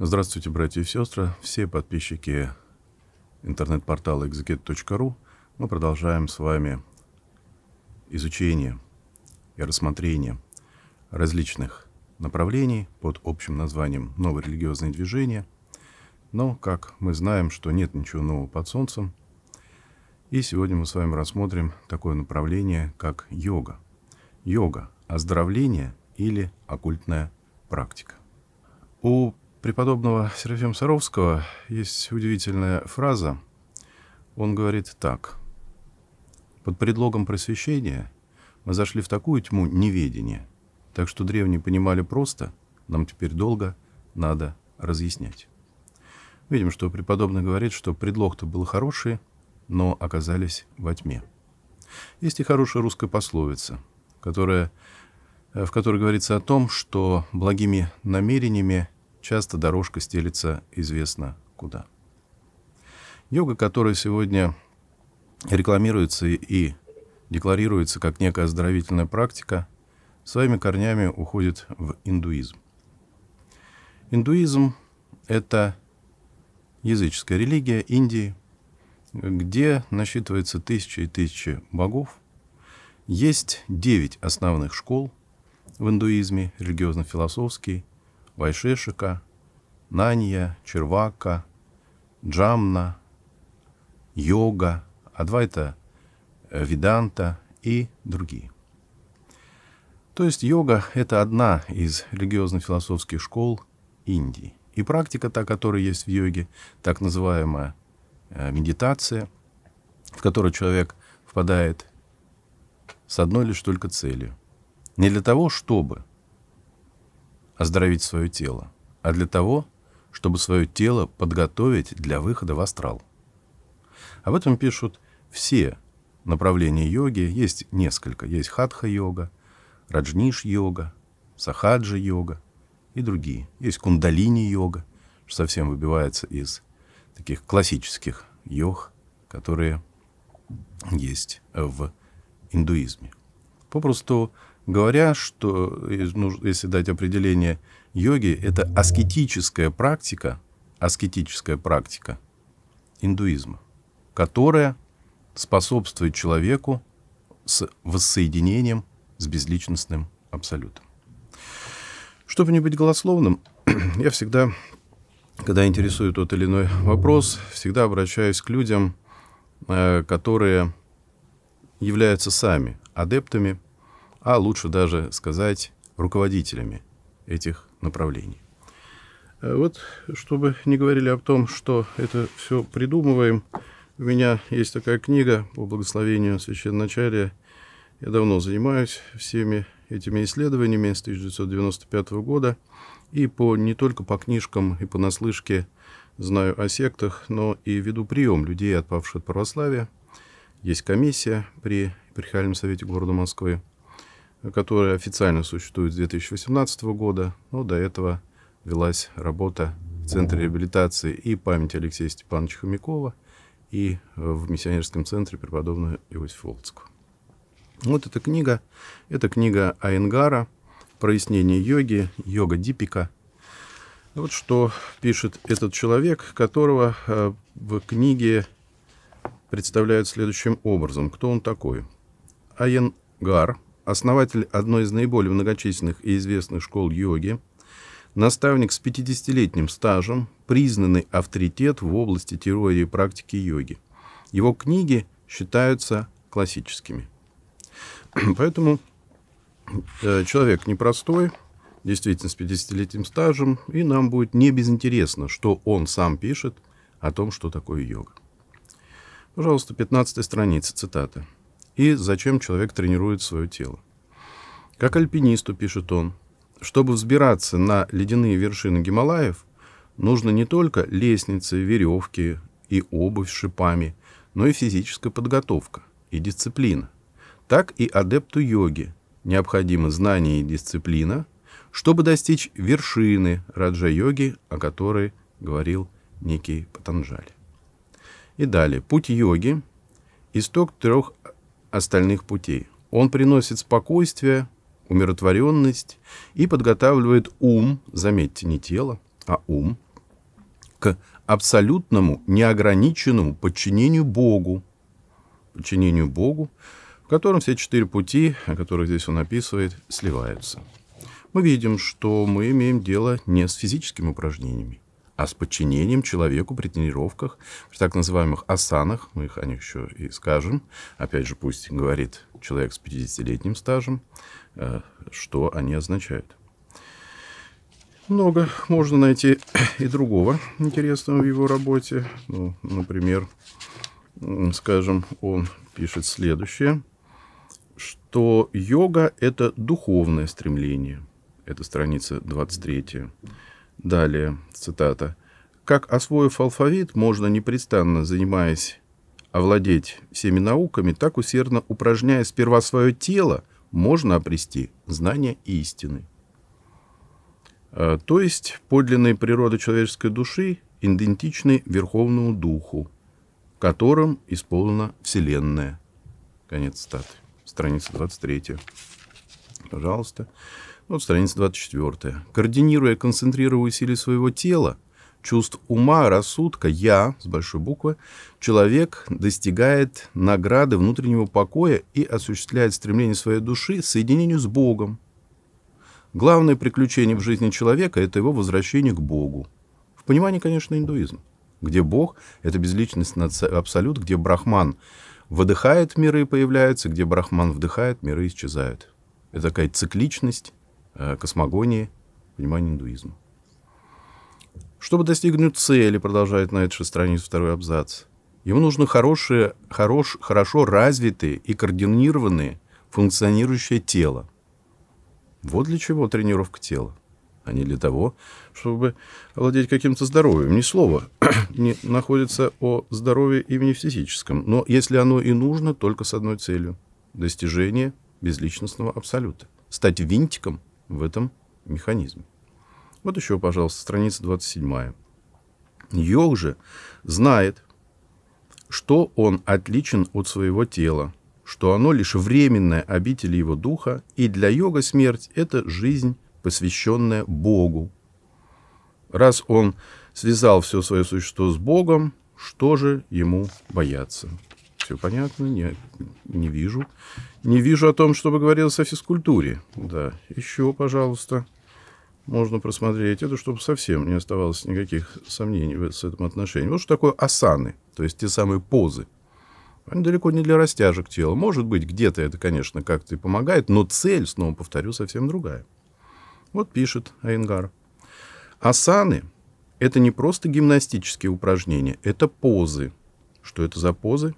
Здравствуйте, братья и сестры, все подписчики интернет-портала exeget.ru. Мы продолжаем с вами изучение и рассмотрение различных направлений под общим названием «Новые религиозные движения». Но, как мы знаем, что нет ничего нового под солнцем, и сегодня мы с вами рассмотрим такое направление, как йога. Йога – оздоровление или оккультная практика. У преподобного Серафима Саровского есть удивительная фраза. Он говорит так. «Под предлогом просвещения мы зашли в такую тьму неведения, так что древние понимали просто, нам теперь долго надо разъяснять». Видим, что преподобный говорит, что предлог-то был хороший, но оказались во тьме. Есть и хорошая русская пословица, которая, э, в которой говорится о том, что благими намерениями часто дорожка стелится известно куда. Йога, которая сегодня рекламируется и декларируется как некая оздоровительная практика, своими корнями уходит в индуизм. Индуизм — это языческая религия Индии, где насчитывается тысячи и тысячи богов. Есть девять основных школ в индуизме, религиозно-философский, Вайшишика, Нанья, Червака, Джамна, Йога, Адвайта, э, Виданта и другие. То есть йога – это одна из религиозно-философских школ Индии. И практика, та, которая есть в йоге, так называемая э, медитация, в которой человек впадает с одной лишь только целью. Не для того, чтобы – оздоровить свое тело, а для того, чтобы свое тело подготовить для выхода в астрал. Об этом пишут все направления йоги, есть несколько. Есть хатха-йога, раджниш-йога, сахаджа-йога и другие. Есть кундалини-йога, что совсем выбивается из таких классических йог, которые есть в индуизме. Попросту говоря, что если дать определение йоги, это аскетическая практика, аскетическая практика индуизма, которая способствует человеку с воссоединением с безличностным абсолютом. Чтобы не быть голословным, я всегда, когда интересую тот или иной вопрос, всегда обращаюсь к людям, э, которые являются сами адептами а лучше даже сказать руководителями этих направлений. Э, вот, чтобы не говорили о том, что это все придумываем, у меня есть такая книга по благословению священначалия. Я давно занимаюсь всеми этими исследованиями с 1995 года. И по, не только по книжкам и по наслышке знаю о сектах, но и веду прием людей, отпавших от православия. Есть комиссия при Епархиальном совете города Москвы которая официально существует с 2018 года, но до этого велась работа в Центре реабилитации и памяти Алексея Степановича Хомякова и э, в миссионерском центре преподобного Иосифа Волцкого. Вот эта книга, это книга Айнгара «Прояснение йоги», «Йога Дипика». Вот что пишет этот человек, которого э, в книге представляют следующим образом. Кто он такой? Айенгар – основатель одной из наиболее многочисленных и известных школ йоги, наставник с 50-летним стажем, признанный авторитет в области теории и практики йоги. Его книги считаются классическими. Поэтому э, человек непростой, действительно с 50-летним стажем, и нам будет не безинтересно, что он сам пишет о том, что такое йога. Пожалуйста, 15 страница, цитата. «И зачем человек тренирует свое тело?» Как альпинисту, пишет он, чтобы взбираться на ледяные вершины Гималаев, нужно не только лестницы, веревки и обувь с шипами, но и физическая подготовка и дисциплина. Так и адепту йоги необходимы знания и дисциплина, чтобы достичь вершины раджа-йоги, о которой говорил некий Патанджали. И далее. Путь йоги – исток трех остальных путей. Он приносит спокойствие, умиротворенность и подготавливает ум, заметьте, не тело, а ум, к абсолютному, неограниченному подчинению Богу. Подчинению Богу, в котором все четыре пути, о которых здесь он описывает, сливаются. Мы видим, что мы имеем дело не с физическими упражнениями, а с подчинением человеку при тренировках, при так называемых асанах, мы их о них еще и скажем, опять же, пусть говорит человек с 50-летним стажем, э, что они означают. Много можно найти и другого интересного в его работе. Ну, например, скажем, он пишет следующее, что йога – это духовное стремление. Это страница 23 Далее, цитата. «Как, освоив алфавит, можно непрестанно, занимаясь овладеть всеми науками, так усердно упражняя сперва свое тело, можно обрести знание истины». А, то есть подлинная природа человеческой души идентичны Верховному Духу, которым исполнена Вселенная. Конец статы. Страница 23. Пожалуйста. Пожалуйста. Вот страница 24. «Координируя, концентрируя усилия своего тела, чувств ума, рассудка, я, с большой буквы, человек достигает награды внутреннего покоя и осуществляет стремление своей души к соединению с Богом. Главное приключение в жизни человека – это его возвращение к Богу. В понимании, конечно, индуизм, где Бог – это безличность абсолют, где Брахман выдыхает миры и появляется, где Брахман вдыхает, миры и исчезают. Это такая цикличность, Э, космогонии, понимания индуизма. Чтобы достигнуть цели, продолжает на этой же странице второй абзац, ему нужны хорошие, хорош, хорошо развитые и координированные функционирующее тело. Вот для чего тренировка тела, а не для того, чтобы овладеть каким-то здоровьем. Ни слова не находится о здоровье имени физическом, но если оно и нужно, только с одной целью – достижение безличностного абсолюта. Стать винтиком – в этом механизме. Вот еще, пожалуйста, страница 27. Йог же знает, что он отличен от своего тела, что оно лишь временное обитель его духа, и для йога смерть – это жизнь, посвященная Богу. Раз он связал все свое существо с Богом, что же ему бояться? Все понятно, не, не вижу не вижу о том, чтобы говорилось о физкультуре. Да, еще, пожалуйста, можно просмотреть это, чтобы совсем не оставалось никаких сомнений в этом отношении. Вот что такое асаны, то есть те самые позы. Они далеко не для растяжек тела. Может быть, где-то это, конечно, как-то и помогает, но цель, снова повторю, совсем другая. Вот пишет Айнгар. Асаны — это не просто гимнастические упражнения, это позы. Что это за позы?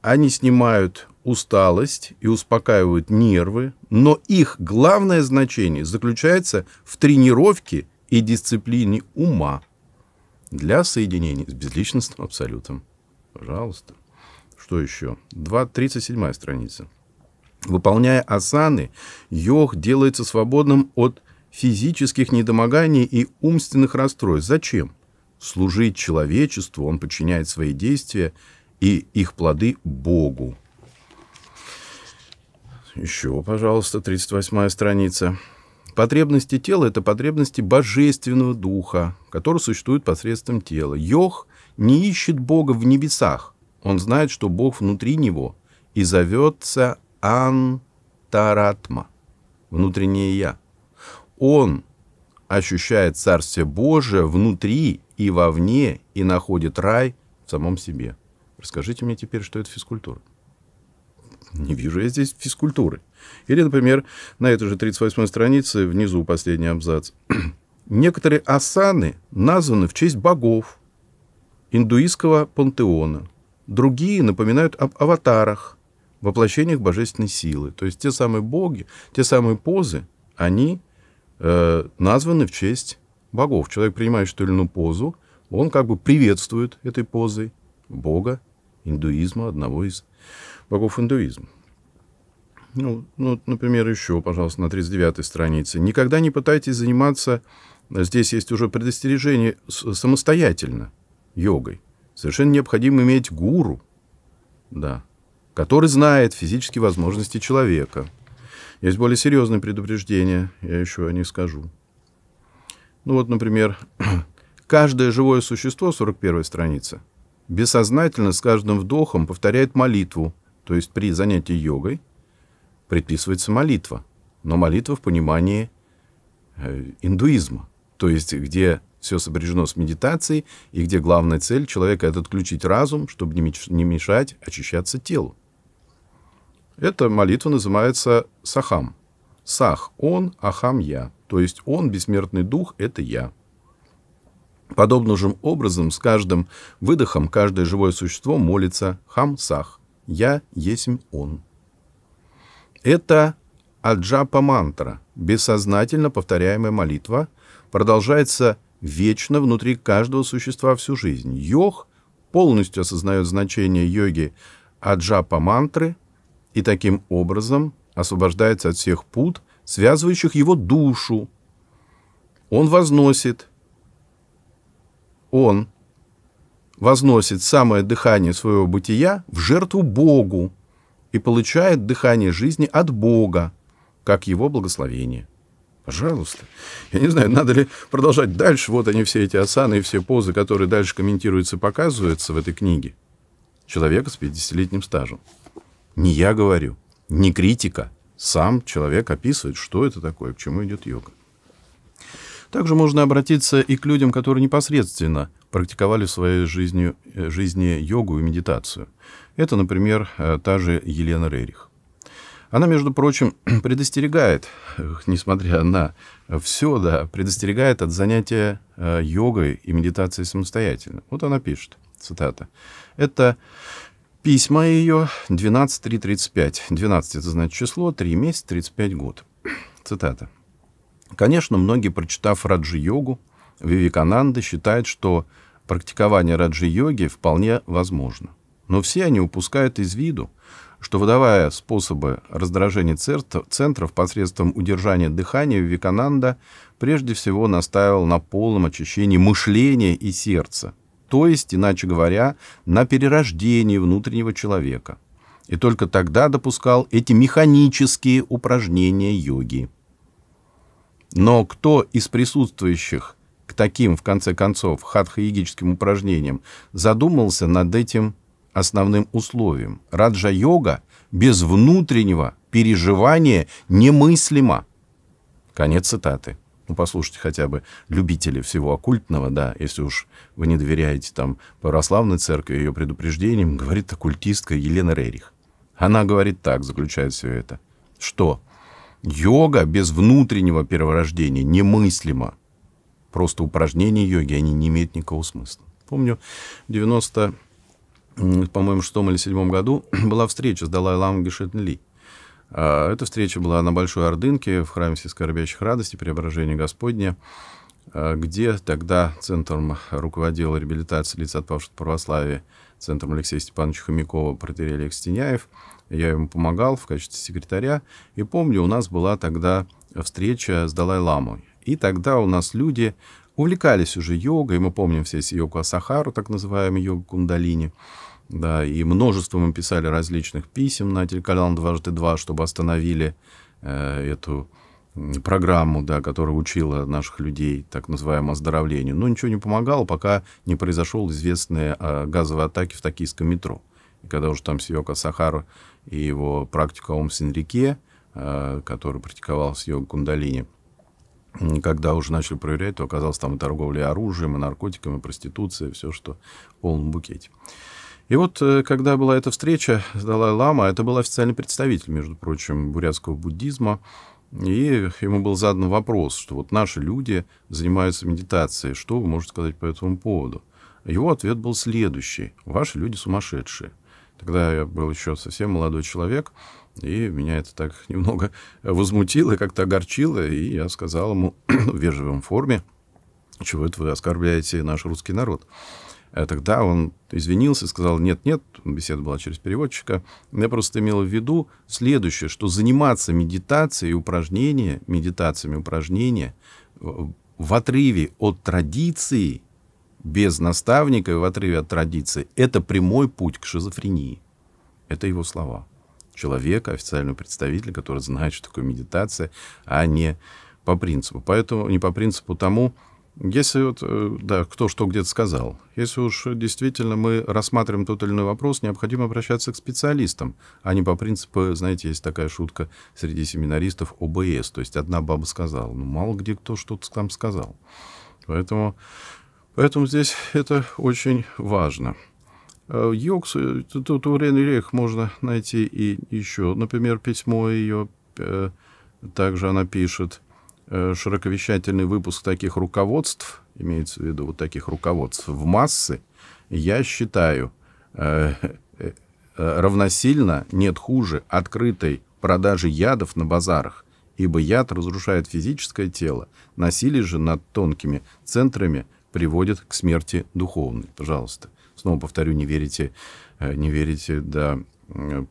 Они снимают усталость и успокаивают нервы, но их главное значение заключается в тренировке и дисциплине ума для соединения с безличностным абсолютом. Пожалуйста. Что еще? 2.37 страница. Выполняя асаны, йог делается свободным от физических недомоганий и умственных расстройств. Зачем? Служить человечеству, он подчиняет свои действия и их плоды Богу. Еще, пожалуйста, 38-я страница. Потребности тела — это потребности божественного духа, который существует посредством тела. Йох не ищет Бога в небесах. Он знает, что Бог внутри него и зовется Антаратма, внутреннее «я». Он ощущает Царствие Божие внутри и вовне и находит рай в самом себе. Расскажите мне теперь, что это физкультура не вижу я здесь физкультуры. Или, например, на этой же 38-й странице, внизу последний абзац. Некоторые асаны названы в честь богов индуистского пантеона. Другие напоминают об аватарах, воплощениях божественной силы. То есть те самые боги, те самые позы, они э, названы в честь богов. Человек принимает что ли иную позу, он как бы приветствует этой позой бога индуизма, одного из богов индуизм. Ну, ну, например, еще, пожалуйста, на 39-й странице. Никогда не пытайтесь заниматься, здесь есть уже предостережение, самостоятельно йогой. Совершенно необходимо иметь гуру, да, который знает физические возможности человека. Есть более серьезные предупреждения, я еще о них скажу. Ну вот, например, каждое живое существо, 41 страница, бессознательно с каждым вдохом повторяет молитву, то есть при занятии йогой предписывается молитва, но молитва в понимании э, индуизма, то есть где все сопряжено с медитацией, и где главная цель человека — это отключить разум, чтобы не мешать очищаться телу. Эта молитва называется сахам. Сах — он, ахам — я. То есть он, бессмертный дух, — это я. Подобным же образом с каждым выдохом каждое живое существо молится хам-сах. «Я есть он». Это аджапа мантра, бессознательно повторяемая молитва, продолжается вечно внутри каждого существа всю жизнь. Йог полностью осознает значение йоги аджапа мантры и таким образом освобождается от всех пут, связывающих его душу. Он возносит, он возносит самое дыхание своего бытия в жертву Богу и получает дыхание жизни от Бога, как его благословение. Пожалуйста. Я не знаю, надо ли продолжать дальше. Вот они все эти асаны и все позы, которые дальше комментируются и показываются в этой книге. Человека с 50-летним стажем. Не я говорю, не критика. Сам человек описывает, что это такое, к чему идет йога. Также можно обратиться и к людям, которые непосредственно практиковали в своей жизни, э, жизни йогу и медитацию. Это, например, э, та же Елена Рерих. Она, между прочим, предостерегает, несмотря на все, да, предостерегает от занятия э, йогой и медитацией самостоятельно. Вот она пишет, цитата. «Это письма ее 12-3-35. 12 — это значит число, 3 месяца, 35 год. Цитата. Конечно, многие, прочитав Раджи-йогу, Вивикананда считает, что практикование раджи-йоги вполне возможно. Но все они упускают из виду, что выдавая способы раздражения центров посредством удержания дыхания, Викананда прежде всего настаивал на полном очищении мышления и сердца, то есть, иначе говоря, на перерождении внутреннего человека. И только тогда допускал эти механические упражнения йоги. Но кто из присутствующих к таким, в конце концов, хатха-йогическим упражнениям, задумался над этим основным условием. Раджа-йога без внутреннего переживания немыслимо. Конец цитаты. Ну, послушайте хотя бы любители всего оккультного, да, если уж вы не доверяете там православной церкви, ее предупреждениям, говорит оккультистка Елена Рерих. Она говорит так, заключает все это, что йога без внутреннего перворождения немыслима просто упражнение йоги, они не имеют никакого смысла. Помню, в 90 по-моему, шестом или седьмом году была встреча с Далай-Ламом Гешетн а, Эта встреча была на Большой Ордынке в храме Всескорбящих Радости, Преображения Господня, а, где тогда центром руководил реабилитацией лиц отпавших от православия центром Алексея Степановича Хомякова, протерей Олег Стеняев. Я ему помогал в качестве секретаря. И помню, у нас была тогда встреча с Далай-Ламой. И тогда у нас люди увлекались уже йогой, мы помним все йогу Асахару, так называемую йогу Кундалини, да, и множество мы писали различных писем на телеканал «Дважды два», чтобы остановили э, эту программу, да, которая учила наших людей так называемое оздоровлению. Но ничего не помогало, пока не произошел известные э, газовые атаки в токийском метро. И когда уже там Сиока Сахара и его практика Ом Синрике, э, который практиковал с йогой Кундалини, когда уже начали проверять, то оказалось там и торговля оружием, и наркотиками, и проституция, и все, что в полном букете. И вот, э, когда была эта встреча с Далай-Лама, это был официальный представитель, между прочим, бурятского буддизма, и ему был задан вопрос, что вот наши люди занимаются медитацией, что вы можете сказать по этому поводу? Его ответ был следующий. Ваши люди сумасшедшие. Тогда я был еще совсем молодой человек, и меня это так немного возмутило, как-то огорчило, и я сказал ему в вежливом форме, чего это вы оскорбляете наш русский народ. А тогда он извинился, сказал, нет-нет, беседа была через переводчика. Я просто имел в виду следующее, что заниматься медитацией, упражнения, медитациями, упражнения э, в отрыве от традиции, без наставника и в отрыве от традиции, это прямой путь к шизофрении. Это его слова человека, официального представителя, который знает, что такое медитация, а не по принципу. Поэтому не по принципу тому, если вот, э, да, кто что где-то сказал, если уж действительно мы рассматриваем тот или иной вопрос, необходимо обращаться к специалистам, а не по принципу, знаете, есть такая шутка среди семинаристов ОБС, то есть одна баба сказала, ну мало где кто что-то там сказал. Поэтому, поэтому здесь это очень важно. Э, Йокс, э, тут у Рен Рех можно найти и еще, например, письмо ее, э, также она пишет, широковещательный выпуск таких руководств, имеется в виду вот таких руководств в массы, я считаю, равносильно, нет хуже, открытой продажи ядов на базарах, ибо яд разрушает физическое тело, насилие же над тонкими центрами приводит к смерти духовной. Пожалуйста снова повторю, не верите, э, не верите, да,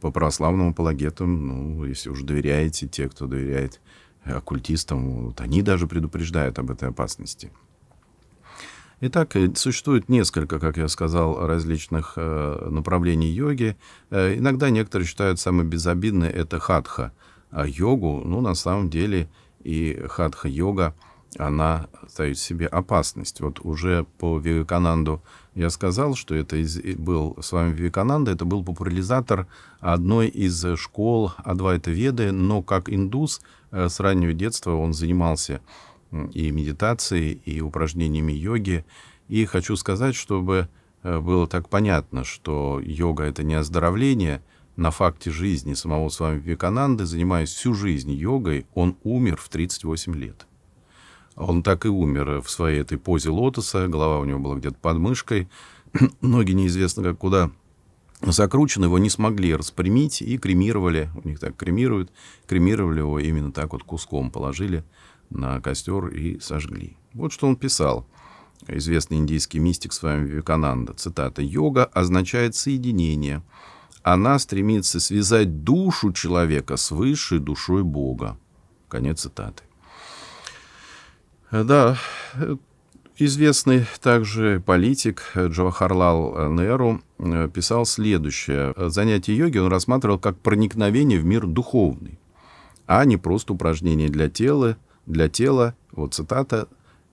по православному апологетам, ну, если уж доверяете, те, кто доверяет э, оккультистам, вот они даже предупреждают об этой опасности. Итак, э, существует несколько, как я сказал, различных э, направлений йоги. Э, иногда некоторые считают самой безобидной это хатха йогу, ну на самом деле и хатха йога она ставит себе опасность. Вот уже по Вивекананду я сказал, что это из, был с вами Вивекананда, это был популяризатор одной из школ Адвайта Веды, но как индус э, с раннего детства он занимался и медитацией, и упражнениями йоги. И хочу сказать, чтобы э, было так понятно, что йога — это не оздоровление, на факте жизни самого с вами Викананды, занимаясь всю жизнь йогой, он умер в 38 лет. А он так и умер в своей этой позе лотоса, голова у него была где-то под мышкой, ноги неизвестно как куда закручены, его не смогли распрямить и кремировали, у них так кремируют, кремировали его именно так вот куском, положили на костер и сожгли. Вот что он писал. Известный индийский мистик с вами Вивекананда. Цитата. «Йога означает соединение. Она стремится связать душу человека с высшей душой Бога». Конец цитаты. Э, да, э, известный также политик Джавахарлал э, Неру писал следующее. Занятие йоги он рассматривал как проникновение в мир духовный, а не просто упражнение для тела, для тела, вот цитата,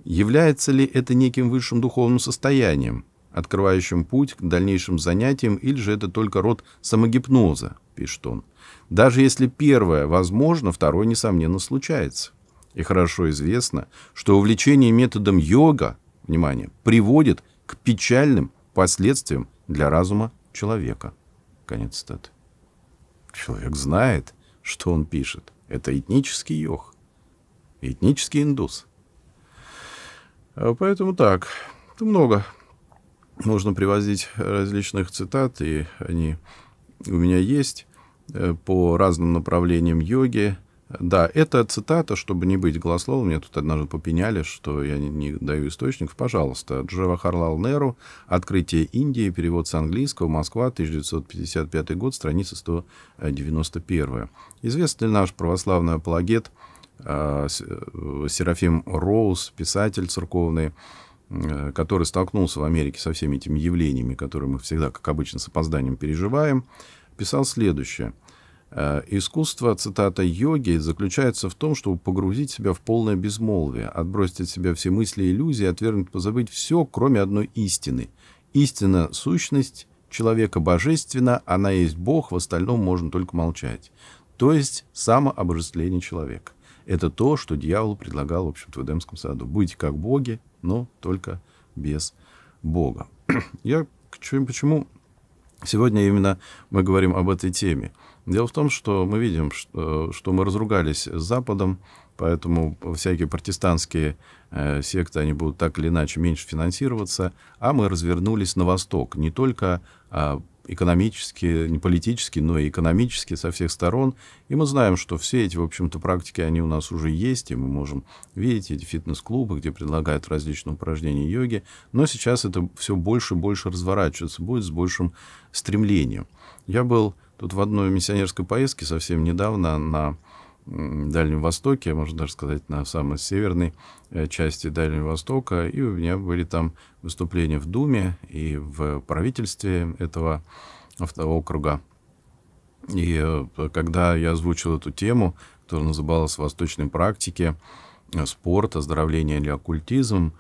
является ли это неким высшим духовным состоянием, открывающим путь к дальнейшим занятиям, или же это только род самогипноза, пишет он. Даже если первое возможно, второе, несомненно, случается и хорошо известно, что увлечение методом йога, внимание, приводит к печальным последствиям для разума человека. Конец цитаты. Человек знает, что он пишет. Это этнический йог, этнический индус. А поэтому так, это много. Можно привозить различных цитат, и они у меня есть э, по разным направлениям йоги, да, это цитата, чтобы не быть голословным, Мне тут однажды попеняли, что я не, не даю источников. Пожалуйста, Харлал Неру, «Открытие Индии», перевод с английского, Москва, 1955 год, страница 191. Известный наш православный апологет э, э, Серафим Роуз, писатель церковный, э, который столкнулся в Америке со всеми этими явлениями, которые мы всегда, как обычно, с опозданием переживаем, писал следующее – Э, искусство, цитата, йоги заключается в том, чтобы погрузить себя в полное безмолвие, отбросить от себя все мысли и иллюзии, отвергнуть, позабыть все, кроме одной истины. Истина – сущность человека божественна, она есть Бог, в остальном можно только молчать. То есть самообожествление человека. Это то, что дьявол предлагал, в общем-то, в Эдемском саду. Быть как боги, но только без Бога. Я почему сегодня именно мы говорим об этой теме – Дело в том, что мы видим, что, что мы разругались с Западом, Поэтому всякие протестантские э, секты, они будут так или иначе меньше финансироваться. А мы развернулись на восток. Не только а, экономически, не политически, но и экономически со всех сторон. И мы знаем, что все эти, в общем-то, практики, они у нас уже есть, и мы можем видеть эти фитнес-клубы, где предлагают различные упражнения йоги. Но сейчас это все больше и больше разворачивается будет с большим стремлением. Я был тут в одной миссионерской поездке совсем недавно на Дальнем Востоке, можно даже сказать, на самой северной э, части Дальнего Востока. И у меня были там выступления в Думе и в правительстве этого округа. И э, когда я озвучил эту тему, которая называлась «Восточные практики», э, спорт, оздоровление или оккультизм,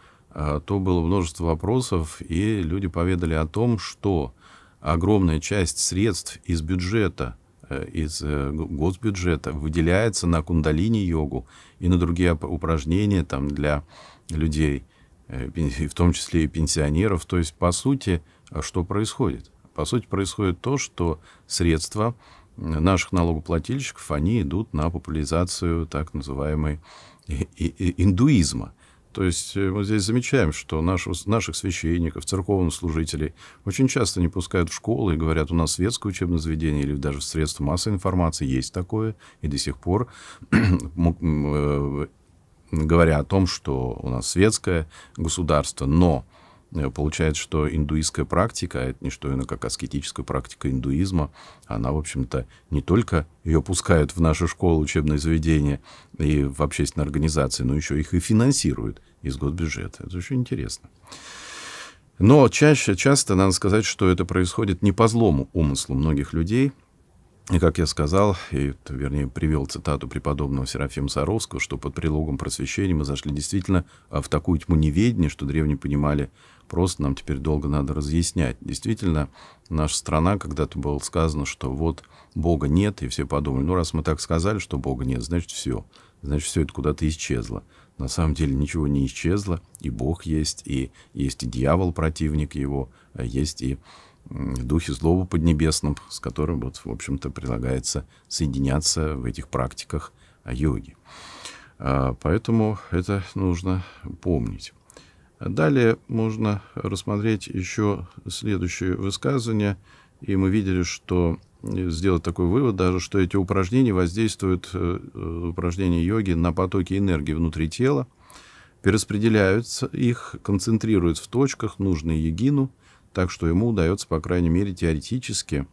то было множество вопросов, и люди поведали о том, что огромная часть средств из бюджета – Э, из э, госбюджета выделяется на кундалини-йогу и на другие упражнения там, для людей, э, в том числе и пенсионеров. То есть, по сути, а что происходит? По сути, происходит то, что средства наших налогоплательщиков, они идут на популяризацию так называемой индуизма. То есть мы э, здесь замечаем, что нашу, наших священников, церковных служителей очень часто не пускают в школы и говорят, у нас светское учебное заведение или даже средства массовой информации есть такое, и до сих пор э, говоря о том, что у нас светское государство, но Э, получается, что индуистская практика, а это не что иное, как аскетическая практика индуизма, она, в общем-то, не только ее пускают в наши школы, учебные заведения и в общественные организации, но еще их и финансируют из госбюджета. Это очень интересно. Но чаще, часто надо сказать, что это происходит не по злому умыслу многих людей – и, как я сказал, и, вернее, привел цитату преподобного Серафима Саровского, что под прилогом просвещения мы зашли действительно а, в такую тьму неведения, что древние понимали, просто нам теперь долго надо разъяснять. Действительно, наша страна, когда-то было сказано, что вот Бога нет, и все подумали, ну, раз мы так сказали, что Бога нет, значит, все. Значит, все это куда-то исчезло. На самом деле ничего не исчезло, и Бог есть, и есть и дьявол, противник его, а есть и в духе злобу поднебесном, с которым, вот, в общем-то, предлагается соединяться в этих практиках йоги. А, поэтому это нужно помнить. Далее можно рассмотреть еще следующее высказывание. И мы видели, что э, сделать такой вывод даже, что эти упражнения воздействуют, э, э, упражнения йоги, на потоки энергии внутри тела, перераспределяются их, концентрируют в точках, нужные егину – так что ему удается, по крайней мере, теоретически,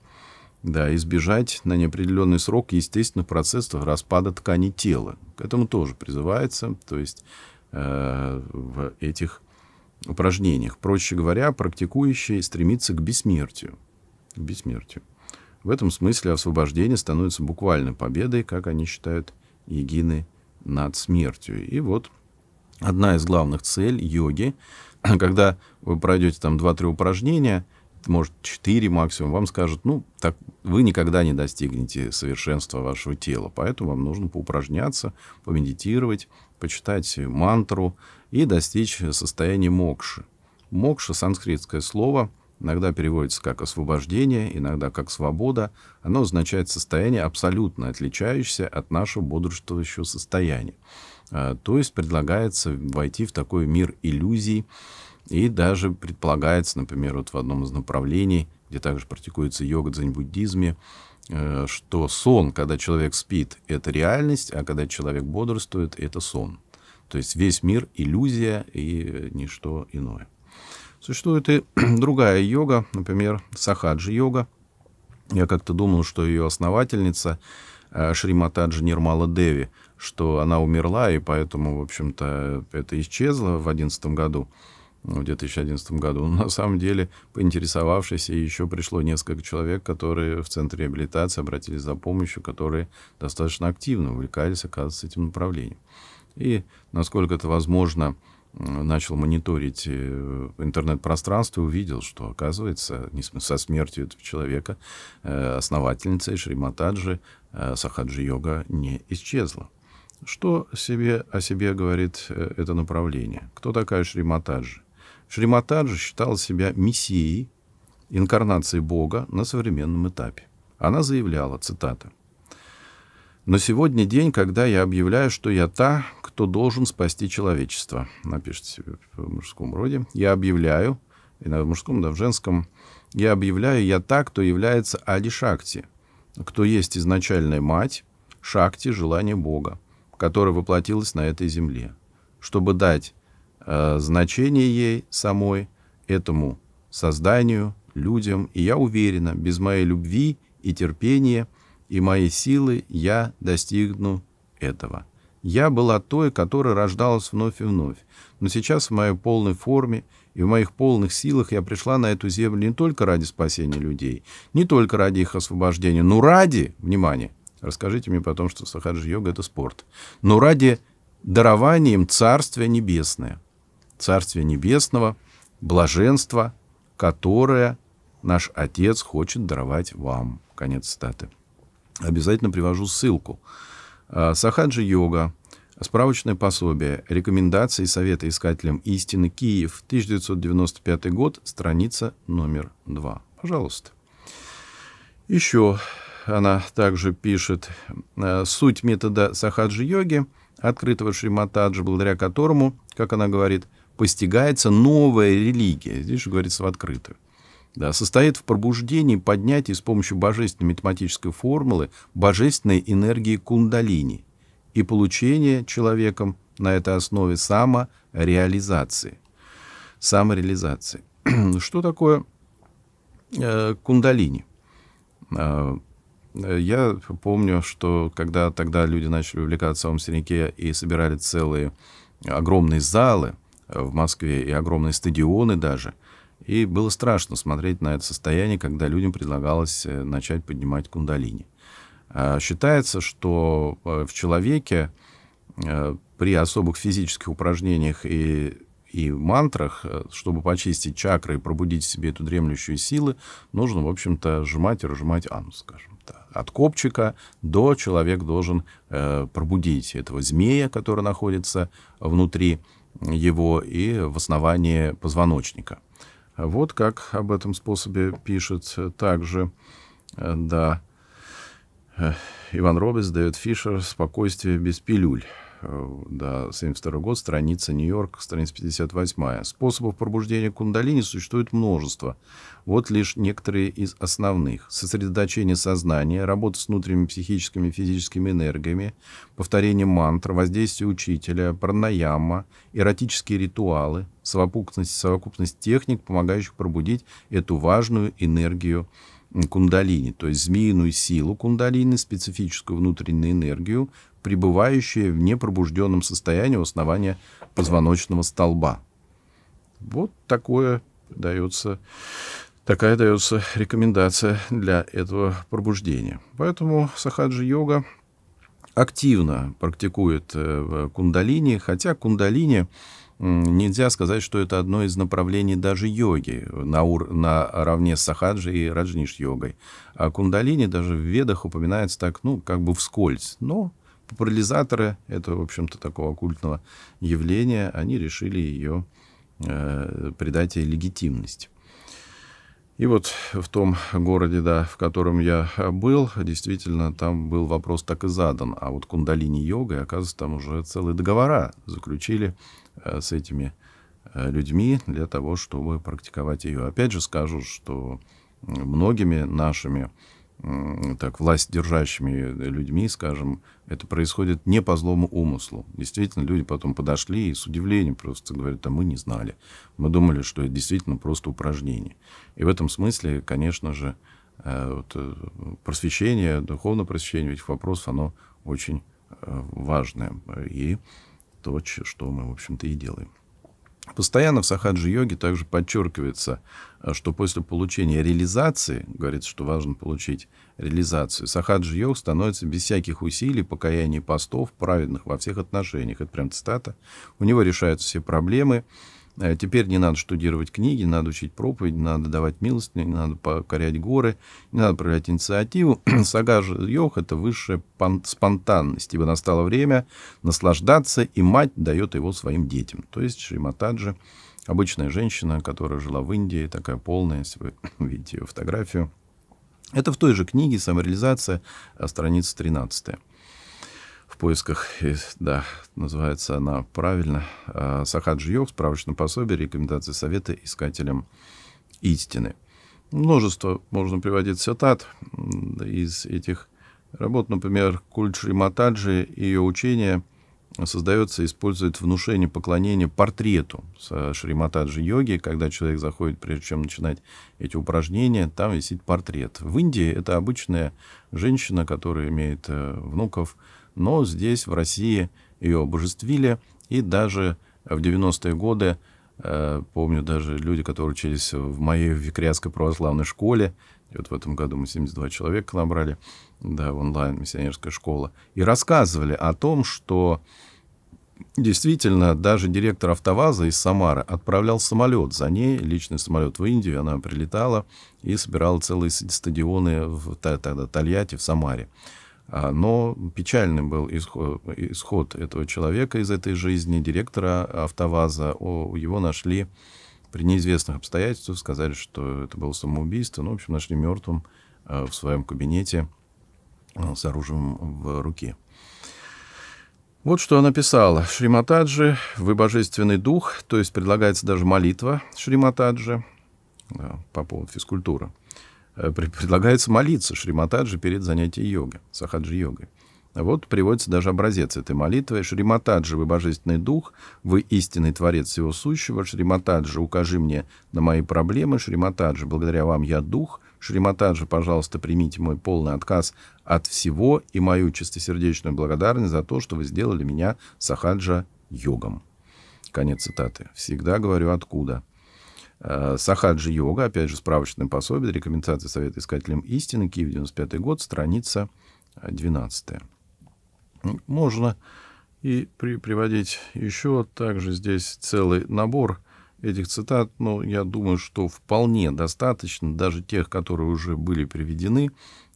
да, избежать на неопределенный срок естественных процессов распада ткани тела. К этому тоже призывается, то есть э, в этих упражнениях. Проще говоря, практикующий стремится к бессмертию. К бессмертию. В этом смысле освобождение становится буквальной победой, как они считают, егины над смертью. И вот одна из главных целей йоги когда вы пройдете там 2-3 упражнения, может, 4 максимум, вам скажут, ну, так вы никогда не достигнете совершенства вашего тела, поэтому вам нужно поупражняться, помедитировать, почитать мантру и достичь состояния мокши. Мокша — санскритское слово, иногда переводится как «освобождение», иногда как «свобода». Оно означает состояние, абсолютно отличающееся от нашего бодрствующего состояния. Э, то есть предлагается войти в такой мир иллюзий, и даже предполагается, например, вот в одном из направлений, где также практикуется йога дзень-буддизме, э, что сон, когда человек спит, это реальность, а когда человек бодрствует, это сон. То есть весь мир – иллюзия и ничто иное. Существует и другая йога, например, сахаджи-йога. Я как-то думал, что ее основательница э, Шриматаджи Нирмала Деви – что она умерла, и поэтому, в общем-то, это исчезло в 2011 году, ну, в 2011 году. Но на самом деле, поинтересовавшись, еще пришло несколько человек, которые в Центре реабилитации обратились за помощью, которые достаточно активно увлекались, оказывается, этим направлением. И, насколько это возможно, начал мониторить э, интернет-пространство и увидел, что, оказывается, со смертью этого человека э, основательница Шриматаджи э, Сахаджи-йога не исчезла. Что себе, о себе говорит э, это направление? Кто такая Шриматаджи? Шриматаджи считала себя мессией, инкарнацией Бога на современном этапе. Она заявляла, цитата, но сегодня день, когда я объявляю, что я та, кто должен спасти человечество», напишите в мужском роде, «я объявляю, и на мужском, да в женском, я объявляю, я та, кто является Ади Шакти, кто есть изначальная мать, Шакти, желание Бога, которая воплотилась на этой земле, чтобы дать э, значение ей самой, этому созданию, людям. И я уверена, без моей любви и терпения и моей силы я достигну этого. Я была той, которая рождалась вновь и вновь. Но сейчас в моей полной форме и в моих полных силах я пришла на эту землю не только ради спасения людей, не только ради их освобождения, но ради, внимание, Расскажите мне потом, что сахаджи-йога — это спорт. Но ради дарования им Царствие Небесное. Царствие Небесного, блаженство, которое наш Отец хочет даровать вам. Конец цитаты. Обязательно привожу ссылку. А, сахаджи-йога, справочное пособие, рекомендации и советы искателям истины, Киев, 1995 год, страница номер 2. Пожалуйста. Еще она также пишет, э, суть метода сахаджи-йоги, открытого шриматаджи, благодаря которому, как она говорит, постигается новая религия. Здесь же говорится в открытую. Да, состоит в пробуждении, поднятии с помощью божественной математической формулы божественной энергии кундалини и получения человеком на этой основе самореализации. Самореализации. Что такое э, кундалини? А, Э, я помню, что когда тогда люди начали увлекаться в Сернике и собирали целые огромные залы э, в Москве и огромные стадионы даже, и было страшно смотреть на это состояние, когда людям предлагалось э, начать поднимать кундалини. А, считается, что в человеке при особых физических упражнениях и и мантрах, э, чтобы почистить чакры и пробудить в себе эту дремлющую силу, нужно, в общем-то, сжимать и разжимать анус, скажем так. От копчика до человек должен э, пробудить этого змея, который находится внутри его и в основании позвоночника. Вот как об этом способе пишет э, также, э, да, Иван Робис, Дэвид Фишер «Спокойствие без пилюль». Э, да, 1972 год, страница Нью-Йорк, страница 58. Способов пробуждения кундалини существует множество. Вот лишь некоторые из основных. Сосредоточение сознания, работа с внутренними психическими и физическими энергиями, повторение мантр, воздействие учителя, пранаяма, эротические ритуалы, совокупность, совокупность техник, помогающих пробудить эту важную энергию кундалини, то есть змеиную силу кундалини, специфическую внутреннюю энергию, пребывающие в непробужденном состоянии у основания позвоночного столба. Вот такое дается, такая дается рекомендация для этого пробуждения. Поэтому сахаджи-йога активно практикует э, кундалини, хотя кундалини нельзя сказать, что это одно из направлений даже йоги на ур, наравне с сахаджи и раджниш-йогой. А кундалини даже в ведах упоминается так, ну, как бы вскользь. Но популяризаторы этого, в общем-то, такого культного явления, они решили ее э, придать ей легитимность. И вот в том городе, да, в котором я был, действительно, там был вопрос так и задан. А вот кундалини-йога, оказывается, там уже целые договора заключили э, с этими э, людьми для того, чтобы практиковать ее. Опять же скажу, что многими нашими так, власть держащими людьми, скажем, это происходит не по злому умыслу. Действительно, люди потом подошли и с удивлением просто говорят, а мы не знали. Мы думали, что это действительно просто упражнение. И в этом смысле, конечно же, э, вот, э, просвещение, духовное просвещение этих вопросов, оно очень э, важное. И то, что мы, в общем-то, и делаем. Постоянно в сахаджи-йоге также подчеркивается что после получения реализации, говорит, что важно получить реализацию, сахаджи йог становится без всяких усилий, покаяния постов, праведных во всех отношениях. Это прям цитата. У него решаются все проблемы. Э, теперь не надо штудировать книги, не надо учить проповедь, не надо давать милостыню, не надо покорять горы, не надо проявлять инициативу. Сагажа йог — это высшая спонтанность, ибо настало время наслаждаться, и мать дает его своим детям. То есть Шриматаджи — обычная женщина, которая жила в Индии, такая полная, если вы видите ее фотографию. Это в той же книге «Самореализация», э, страница 13 в поисках, э, да, называется она правильно, э, Сахад Жиёв, справочное пособие, рекомендации совета искателям истины. Множество можно приводить цитат из этих работ, например, Кульчри Матаджи и ее учение – создается, использует внушение поклонения портрету с Шриматаджи йоги, когда человек заходит, прежде чем начинать эти упражнения, там висит портрет. В Индии это обычная женщина, которая имеет э, внуков, но здесь, в России, ее обожествили, и даже в 90-е годы, э, помню даже люди, которые учились в моей викриатской православной школе, и вот в этом году мы 72 человека набрали, да, в онлайн миссионерская школа, и рассказывали о том, что действительно даже директор автоваза из Самары отправлял самолет за ней, личный самолет в Индию, она прилетала и собирала целые стадионы в тогда Тольятти, в Самаре. А, но печальный был исход, исход этого человека из этой жизни, директора автоваза. Его нашли при неизвестных обстоятельствах сказали, что это было самоубийство. Ну, в общем, нашли мертвым э, в своем кабинете э, с оружием в руке. Вот что она писала. Шриматаджи, вы божественный дух, то есть предлагается даже молитва Шриматаджи э, по поводу физкультуры. Предлагается молиться Шриматаджи перед занятием йога, сахаджи-йогой. Вот приводится даже образец этой молитвы. «Шриматаджи, вы божественный дух, вы истинный творец всего сущего. Шриматаджи, укажи мне на мои проблемы. Шриматаджи, благодаря вам я дух. Шриматаджи, пожалуйста, примите мой полный отказ от всего и мою чистосердечную благодарность за то, что вы сделали меня сахаджа йогом». Конец цитаты. «Всегда говорю откуда». Э, Сахаджи йога, опять же, справочное пособие, рекомендации Совета искателям истины, Киев, 95 год, страница 12. Можно и при, приводить еще также здесь целый набор этих цитат, но я думаю, что вполне достаточно даже тех, которые уже были приведены,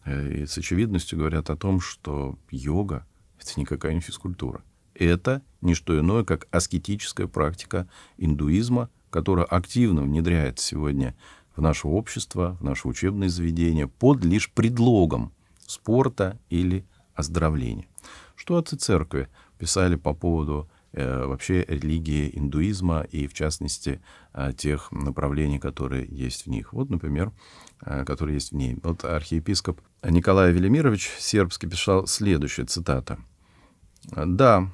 э, и с очевидностью говорят о том, что йога — это никакая не физкультура. Это не что иное, как аскетическая практика индуизма, которая активно внедряет сегодня в наше общество, в наше учебное заведение под лишь предлогом спорта или оздоровления что отцы церкви писали по поводу э, вообще религии индуизма и, в частности, э, тех направлений, которые есть в них. Вот, например, э, которые есть в ней. Вот архиепископ Николай Велимирович Сербский писал следующее, цитата. «Да,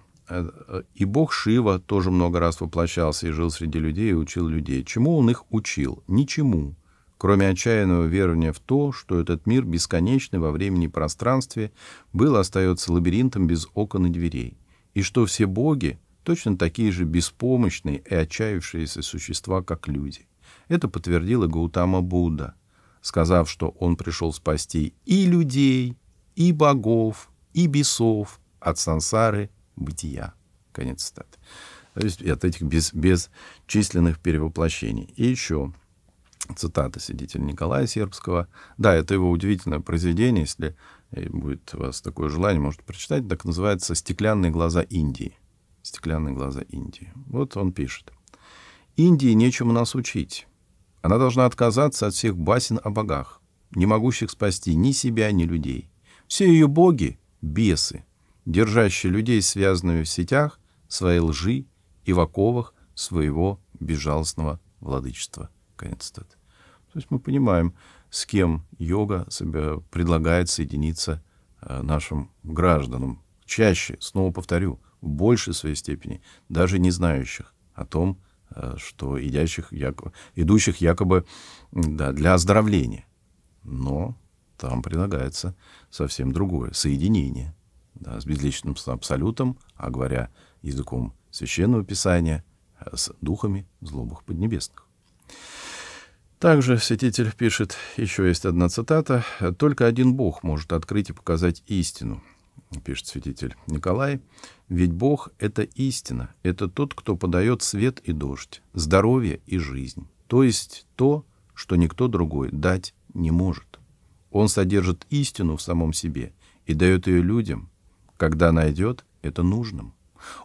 и бог Шива тоже много раз воплощался и жил среди людей и учил людей. Чему он их учил? Ничему кроме отчаянного верования в то, что этот мир бесконечный во времени и пространстве, был остается лабиринтом без окон и дверей, и что все боги точно такие же беспомощные и отчаявшиеся существа, как люди. Это подтвердила Гаутама Будда, сказав, что он пришел спасти и людей, и богов, и бесов от сансары бытия. Конец цитаты. То есть от этих без, бесчисленных перевоплощений. И еще цитата «Сидитель Николая Сербского». Да, это его удивительное произведение, если э, будет у вас такое желание, можете прочитать. Так называется «Стеклянные глаза Индии». «Стеклянные глаза Индии». Вот он пишет. «Индии нечему нас учить. Она должна отказаться от всех басен о богах, не могущих спасти ни себя, ни людей. Все ее боги — бесы, держащие людей связанными в сетях своей лжи и в оковах своего безжалостного владычества». Конец цитаты. То есть мы понимаем, с кем йога себя предлагает соединиться э, нашим гражданам. Чаще, снова повторю, в большей своей степени, даже не знающих о том, э, что идящих, якобы, идущих якобы да, для оздоровления. Но там предлагается совсем другое — соединение да, с безличным абсолютом, а говоря языком священного писания, э, с духами злобых поднебесных. Также святитель пишет, еще есть одна цитата, «Только один Бог может открыть и показать истину», пишет святитель Николай, «ведь Бог — это истина, это тот, кто подает свет и дождь, здоровье и жизнь, то есть то, что никто другой дать не может. Он содержит истину в самом себе и дает ее людям, когда найдет это нужным.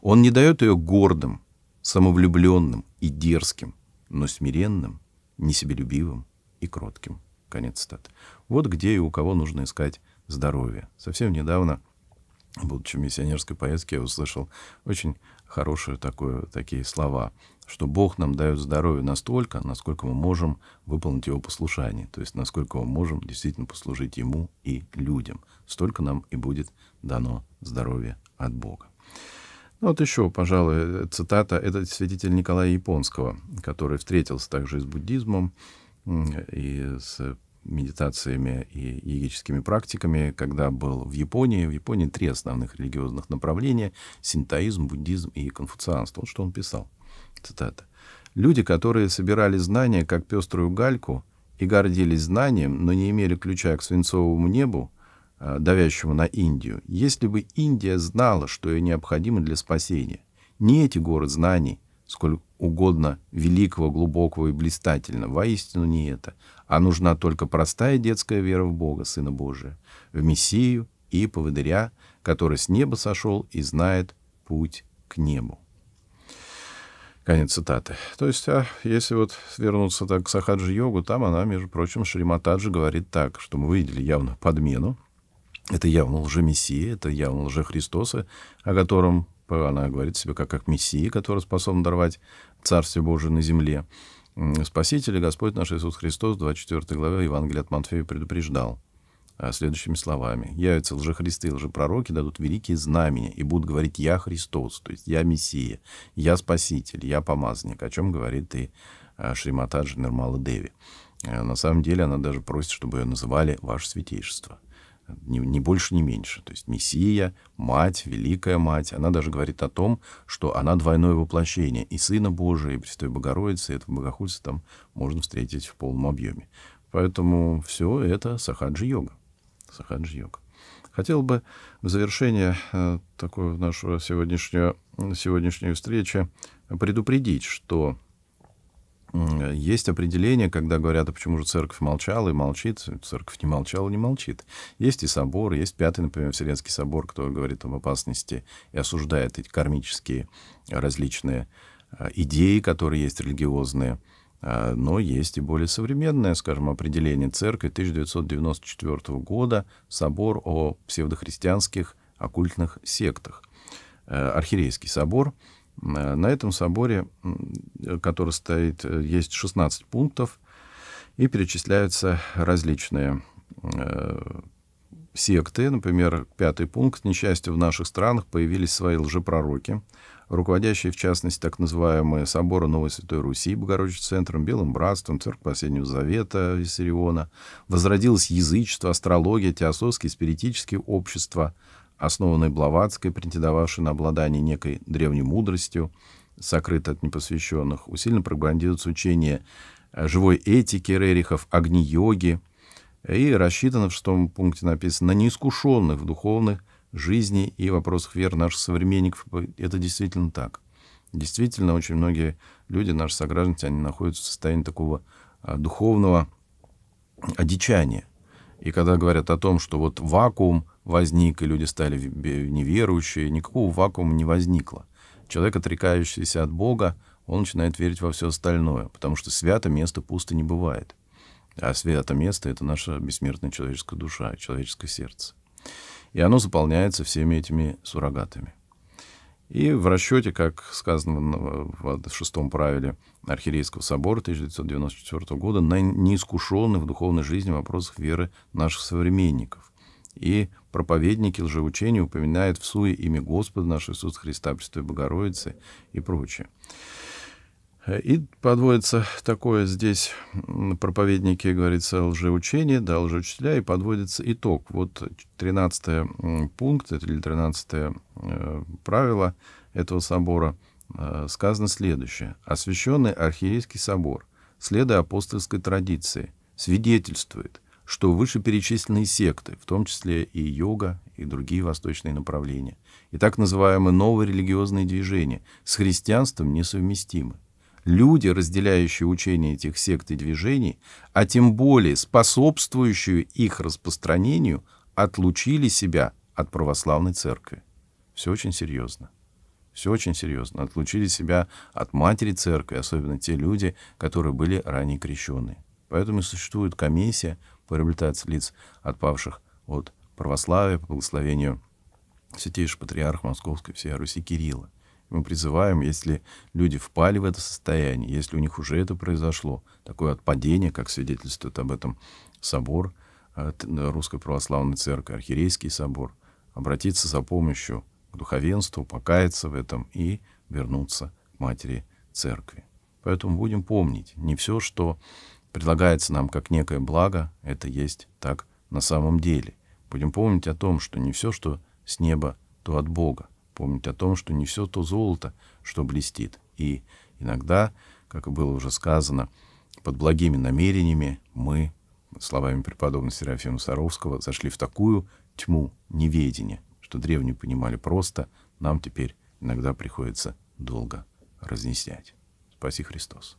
Он не дает ее гордым, самовлюбленным и дерзким, но смиренным — несебелюбивым и кротким. Конец цитаты. Вот где и у кого нужно искать здоровье. Совсем недавно, будучи в миссионерской поездке, я услышал очень хорошие такое, такие слова, что Бог нам дает здоровье настолько, насколько мы можем выполнить его послушание, то есть насколько мы можем действительно послужить Ему и людям. Столько нам и будет дано здоровье от Бога. Ну вот еще, пожалуй, цитата, это святитель Николая Японского, который встретился также и с буддизмом, и с медитациями и йогическими практиками, когда был в Японии. В Японии три основных религиозных направления — синтоизм, буддизм и конфуцианство. Вот что он писал. Цитата. «Люди, которые собирали знания, как пеструю гальку, и гордились знанием, но не имели ключа к свинцовому небу, Э, давящему на Индию, если бы Индия знала, что ей необходимо для спасения, не эти горы знаний, сколько угодно великого, глубокого и блистательного, воистину не это, а нужна только простая детская вера в Бога, Сына Божия, в Мессию и поводыря, который с неба сошел и знает путь к небу. Конец цитаты. То есть, а если вот вернуться так к Сахаджи-йогу, там она, между прочим, Шриматаджи говорит так, что мы видели явную подмену это явно лже-мессия, это явно лже-христоса, о котором она говорит себе как, как мессия, который способен дорвать Царствие Божие на земле. Спаситель и Господь наш Иисус Христос, 24 глава Евангелия от Матфея, предупреждал а, следующими словами. «Явятся лжехристы и лжепророки, дадут великие знамения и будут говорить «Я Христос», то есть «Я Мессия», «Я Спаситель», «Я помазник. о чем говорит и а, Шриматаджи Нирмала Деви. Э, на самом деле она даже просит, чтобы ее называли «Ваше Святейшество» ни, ни больше, ни меньше. То есть Мессия, Мать, Великая Мать, она даже говорит о том, что она двойное воплощение и Сына Божия, и Престой Богородицы, и это богохульство там можно встретить в полном объеме. Поэтому все это сахаджи-йога. Сахаджи-йога. Хотел бы в завершение э, такой нашего сегодняшнего, сегодняшней встречи предупредить, что есть определение, когда говорят, а почему же церковь молчала и молчит. Церковь не молчала, не молчит. Есть и собор, есть пятый, например, Вселенский собор, кто говорит об опасности и осуждает эти кармические а, различные а, идеи, которые есть религиозные. А, но есть и более современное, скажем, определение церкви 1994 года, собор о псевдохристианских оккультных сектах. Э, Архирейский собор Э, на этом соборе, который стоит, э, есть 16 пунктов, и перечисляются различные э, секты. Например, пятый пункт. несчастье в наших странах появились свои лжепророки, руководящие, в частности, так называемые соборы Новой Святой Руси, Богородичным центром, Белым братством, Церковь Последнего Завета Виссариона. Возродилось язычество, астрология, теософские, спиритические общества, основанной Блаватской, претендовавшей на обладание некой древней мудростью, сокрытой от непосвященных, усиленно пропагандируется учение живой этики Рерихов, огни-йоги, и рассчитано, в шестом пункте написано, на неискушенных в духовных жизни и вопросах веры наших современников. Это действительно так. Действительно, очень многие люди, наши сограждане, они находятся в состоянии такого а, духовного одичания. И когда говорят о том, что вот вакуум – возник, и люди стали неверующие, никакого вакуума не возникло. Человек, отрекающийся от Бога, он начинает верить во все остальное, потому что свято место пусто не бывает. А свято место — это наша бессмертная человеческая душа, человеческое сердце. И оно заполняется всеми этими суррогатами. И в расчете, как сказано в шестом правиле Архиерейского собора 1994 года, на неискушенных в духовной жизни вопросах веры наших современников – и проповедники лжеучения упоминают в суе имя Господа наш Иисус Христа, Престой Богородицы и прочее. И подводится такое здесь, проповедники, говорится, лжеучение, да, лжеучителя, и подводится итог. Вот 13 пункт, или 13 э, правило этого собора, э, сказано следующее. Освященный архиерейский собор, следуя апостольской традиции, свидетельствует – что вышеперечисленные секты, в том числе и йога, и другие восточные направления, и так называемые новые религиозные движения с христианством несовместимы. Люди, разделяющие учения этих сект и движений, а тем более способствующие их распространению, отлучили себя от православной церкви. Все очень серьезно. Все очень серьезно. Отлучили себя от матери церкви, особенно те люди, которые были ранее крещеные. Поэтому и существует комиссия по реабилитации лиц, отпавших от православия по благословению Святейшего Патриарха Московской всей Руси Кирилла. Мы призываем, если люди впали в это состояние, если у них уже это произошло, такое отпадение, как свидетельствует об этом собор э, э, Русской Православной Церкви, Архирейский собор, обратиться за помощью к духовенству, покаяться в этом и вернуться к Матери Церкви. Поэтому будем помнить, не все, что предлагается нам как некое благо, это есть так на самом деле. Будем помнить о том, что не все, что с неба, то от Бога. Помнить о том, что не все то золото, что блестит. И иногда, как и было уже сказано, под благими намерениями мы, словами преподобного Серафима Саровского, зашли в такую тьму неведения, что древние понимали просто, нам теперь иногда приходится долго разъяснять. Спаси Христос.